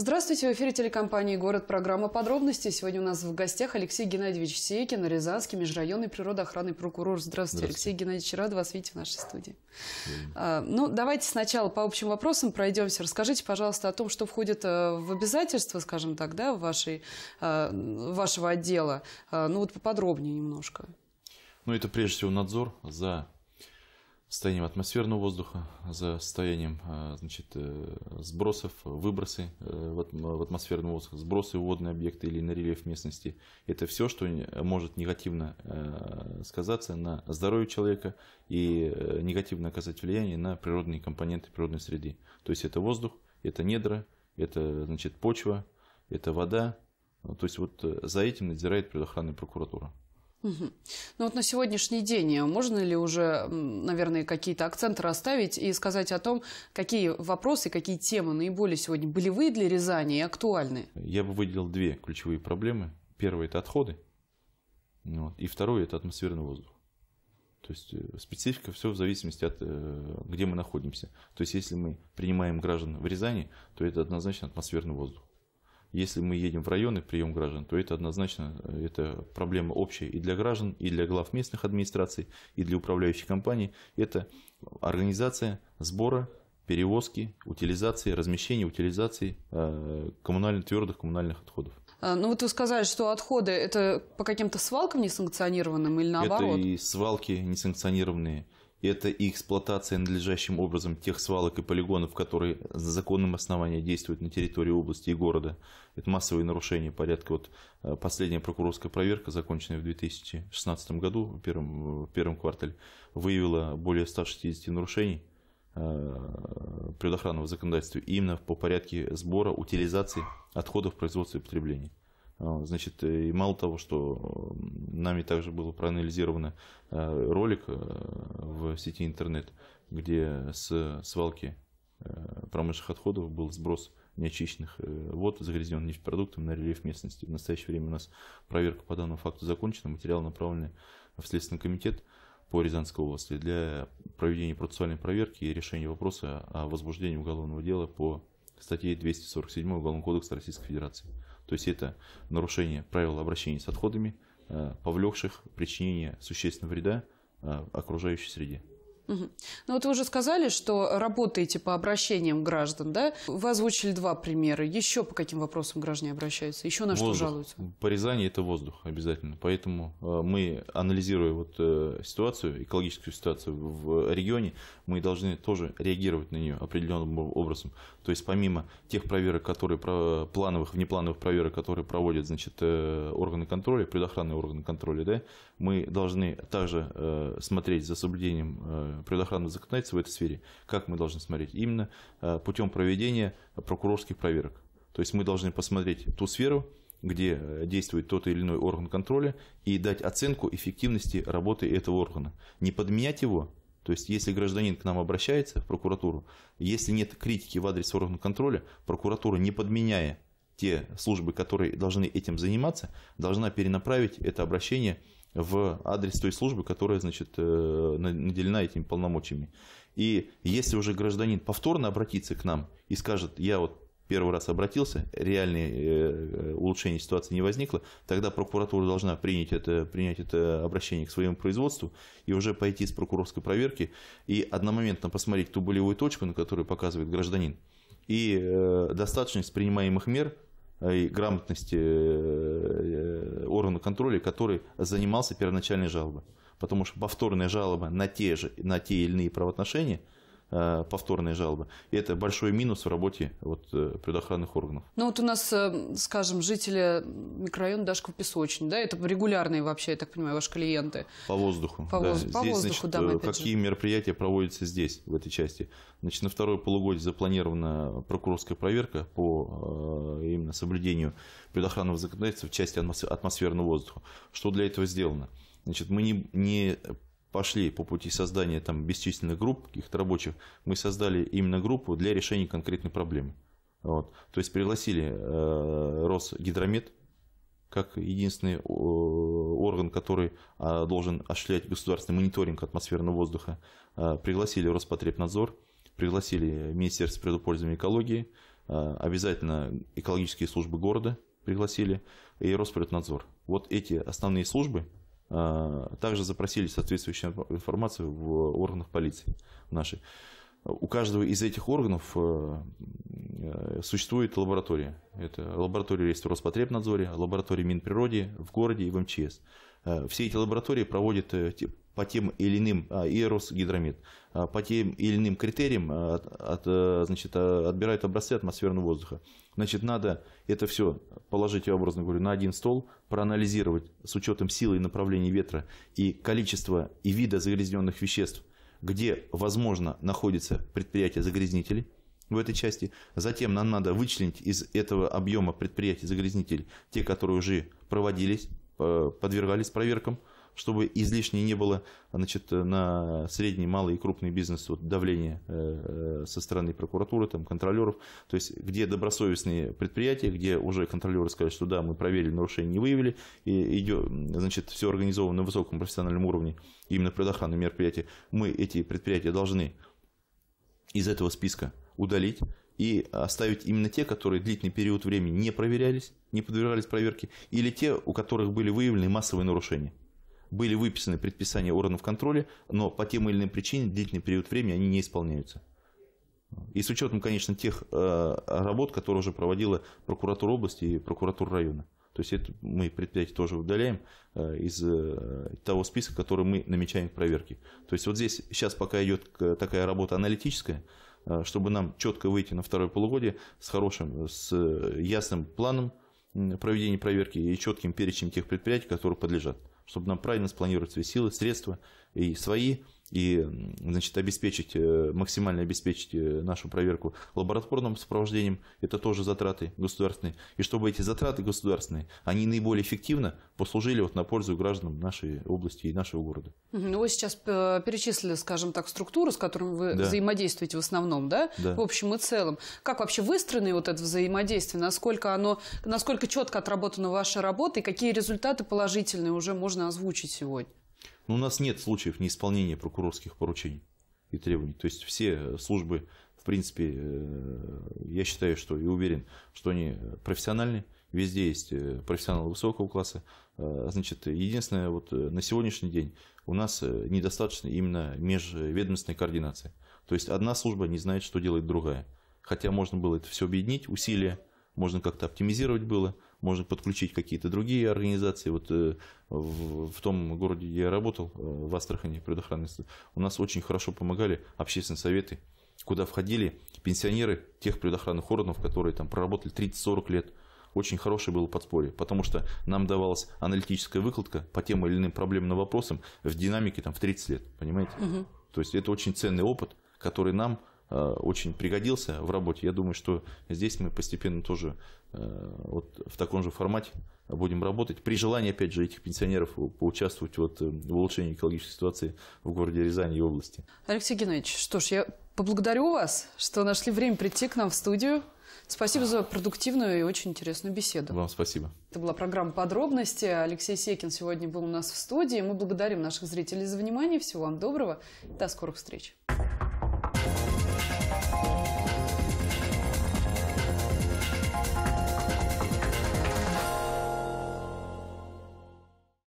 Здравствуйте, в эфире телекомпании «Город». Программа «Подробности». Сегодня у нас в гостях Алексей Геннадьевич Сейкин, Рязанский межрайонный природоохранный прокурор. Здравствуйте, Здравствуйте. Алексей Геннадьевич. Рад вас видеть в нашей студии. А, ну, давайте сначала по общим вопросам пройдемся. Расскажите, пожалуйста, о том, что входит э, в обязательства, скажем так, да, вашей, э, вашего отдела. Э, ну, вот поподробнее немножко. Ну, это прежде всего надзор за состоянием атмосферного воздуха, за состоянием э, значит, э, сбросов, выбросы э, в атмосферный воздух, сбросы в водные объекты или на рельеф местности. Это все, что может негативно сказаться на здоровье человека и негативно оказать влияние на природные компоненты природной среды. То есть это воздух, это недра, это значит, почва, это вода. То есть вот за этим надзирает предохранная прокуратура. Угу. Ну вот на сегодняшний день э, можно ли уже, наверное, какие-то акценты расставить и сказать о том, какие вопросы, какие темы наиболее сегодня болевые для Рязани и актуальны? Я бы выделил две ключевые проблемы. Первое – это отходы, ну вот, и второе – это атмосферный воздух. То есть э, специфика все в зависимости от э, где мы находимся. То есть если мы принимаем граждан в Рязани, то это однозначно атмосферный воздух. Если мы едем в районы прием граждан, то это однозначно э, это проблема общая и для граждан, и для глав местных администраций, и для управляющих компаний. Это организация сбора, перевозки, утилизации, размещения, утилизации э, коммунальных, твердых коммунальных отходов. А, ну вот вы сказали, что отходы это по каким-то свалкам несанкционированным или наоборот? Это и свалки несанкционированные, это и эксплуатация надлежащим образом тех свалок и полигонов, которые с законным основанием действуют на территории области и города. Это массовые нарушения порядка. Вот э, последняя прокурорская проверка, законченная в 2016 году, в первом, в первом квартале, выявила более 160 нарушений э, предохранного законодательства именно по порядке сбора, утилизации отходов производства и потребления. Э, значит, и мало того, что Нами также было проанализировано э, ролик э, в сети интернет, где с свалки э, промышленных отходов был сброс неочищенных вод, загрязнен нефтепродуктами на рельеф местности. В настоящее время у нас проверка по данному факту закончена, материал направлен в Следственный комитет по Рязанской области для проведения процессуальной проверки и решения вопроса о возбуждении уголовного дела по статье 247 Уголовного кодекса Российской Федерации. То есть это нарушение правил обращения с отходами, Э, повлекших причинение существенного вреда э, окружающей среде. Угу. Ну вот вы уже сказали, что работаете по обращениям граждан, да? Вы озвучили два примера. Еще по каким вопросам граждане обращаются? Еще на воздух. что жалуются? По Рязани это воздух обязательно. Поэтому э, мы, анализируя вот э, ситуацию, экологическую ситуацию в регионе, мы должны тоже реагировать на нее определенным образом. То есть помимо тех проверок, которые плановых, внеплановых проверок, которые проводят значит, э, органы контроля, предохранные органы контроля, да, мы должны также э, смотреть за соблюдением э, предохранного законодательства в этой сфере, как мы должны смотреть, именно э, путем проведения прокурорских проверок. То есть мы должны посмотреть ту сферу, где э, действует тот или иной орган контроля, и дать оценку эффективности работы этого органа. Не подменять его, то есть, если гражданин к нам обращается в прокуратуру, если нет критики в адрес органа контроля, прокуратура, не подменяя те службы, которые должны этим заниматься, должна перенаправить это обращение в адрес той службы, которая, значит, э, наделена этими полномочиями. И если уже гражданин повторно обратится к нам и скажет, я вот первый раз обратился, реальное э, э, улучшение ситуации не возникло, тогда прокуратура должна принять это, принять это обращение к своему производству и уже пойти с прокурорской проверки и одномоментно посмотреть ту болевую точку, на которую показывает гражданин, и достаточность принимаемых мер и грамотности системы контроля, который занимался первоначальной жалобой. Потому что повторная жалоба на те, же, на те или иные правоотношения – Э, повторные жалобы. И это большой минус в работе вот, э, предохранных органов. Ну вот у нас, э, скажем, жители микрорайона Дашков Песочный, да, это регулярные вообще, я так понимаю, ваши клиенты? По воздуху. По, да. воз... здесь, воздуху, значит, да, Какие же. мероприятия проводятся здесь, в этой части? Значит, на второе полугодие запланирована прокурорская проверка по именно соблюдению предохранного законодательства в части атмосферного воздуха. Что для этого сделано? Значит, мы не, не пошли по пути создания там, бесчисленных групп, каких-то рабочих, мы создали именно группу для решения конкретной проблемы. Вот. То есть пригласили э, Росгидромет как единственный э, орган, который э, должен осуществлять государственный мониторинг атмосферного воздуха. Э, пригласили Роспотребнадзор, пригласили Министерство предупользования экологии, э, обязательно экологические службы города пригласили и Роспотребнадзор. Вот эти основные службы – а, также запросили соответствующую информацию в органах полиции нашей. У каждого из этих органов э, э, существует лаборатория. Это лаборатория есть в Роспотребнадзоре, лаборатория Минприроды в городе и в МЧС. Э, все эти лаборатории проводят по тем или иным, а, иерус гидромет а, по тем или иным критериям а, от, от, э, значит, отбирают образцы атмосферного воздуха. Значит, надо это все положить, я образно говорю, на один стол, проанализировать с учетом силы и направления ветра и количества и вида загрязненных веществ, где, возможно, находится предприятие загрязнителей, в этой части. Затем нам надо вычленить из этого объема предприятий загрязнителей те, которые уже проводились, э, подвергались проверкам чтобы излишне не было значит, на средний, малый и крупный бизнес вот, давления э, э, со стороны прокуратуры, там, контролеров. То есть, где добросовестные предприятия, где уже контролеры сказали, что да, мы проверили, нарушения не выявили, и идет, значит, все организовано на высоком профессиональном уровне, именно предохранные мероприятия, мы эти предприятия должны из этого списка удалить и оставить именно те, которые длительный период времени не проверялись, не подвергались проверке, или те, у которых были выявлены массовые нарушения были выписаны предписания органов контроля, но по тем или иным причинам длительный период времени они не исполняются. И с учетом, конечно, тех э, работ, которые уже проводила прокуратура области и прокуратура района. То есть это мы предприятие тоже удаляем э, из э, того списка, который мы намечаем в проверке. То есть вот здесь сейчас пока идет такая работа аналитическая, э, чтобы нам четко выйти на второе полугодие с хорошим, с э, ясным планом проведения проверки и четким перечнем тех предприятий, которые подлежат чтобы нам правильно спланировать свои силы, средства и свои и значит, обеспечить, э, максимально обеспечить э, нашу проверку лабораторным сопровождением, это тоже затраты государственные. И чтобы эти затраты государственные, они наиболее эффективно послужили вот на пользу гражданам нашей области и нашего города. Ну, вы сейчас э, перечислили, скажем так, структуру, с которой вы да. взаимодействуете в основном, да? да? В общем и целом. Как вообще выстроено вот это взаимодействие? Насколько оно, насколько четко отработана ваша работа и какие результаты положительные уже можно озвучить сегодня? Но ну, у нас нет случаев неисполнения прокурорских поручений и требований. То есть все службы, в принципе, э, я считаю, что и уверен, что они профессиональны, везде есть э, профессионалы высокого класса. Э, значит, единственное, вот на сегодняшний день у нас недостаточно именно межведомственной координации. То есть одна служба не знает, что делает другая. Хотя можно было это все объединить, усилия, можно как-то оптимизировать было – можно подключить какие-то другие организации. Вот э, в, том городе, где я работал, э, в Астрахани, предохранный у нас очень хорошо помогали общественные советы, куда входили пенсионеры тех предохранных органов, которые там проработали 30-40 лет. Очень хорошее было подспорье, потому что нам давалась аналитическая выкладка по тем или иным проблемным вопросам в динамике там, в 30 лет, понимаете? Угу. То есть это очень ценный опыт, который нам Э, очень пригодился в работе. Я думаю, что здесь мы постепенно тоже э, вот в таком же формате будем работать. При желании, опять же, этих пенсионеров поучаствовать вот э, в улучшении экологической ситуации в городе Рязани и области. Алексей Геннадьевич, что ж, я поблагодарю вас, что нашли время прийти к нам в студию. Спасибо за продуктивную и очень интересную беседу. Вам спасибо. Это была программа «Подробности». Алексей Секин сегодня был у нас в студии. Мы благодарим наших зрителей за внимание. Всего вам доброго. До скорых встреч.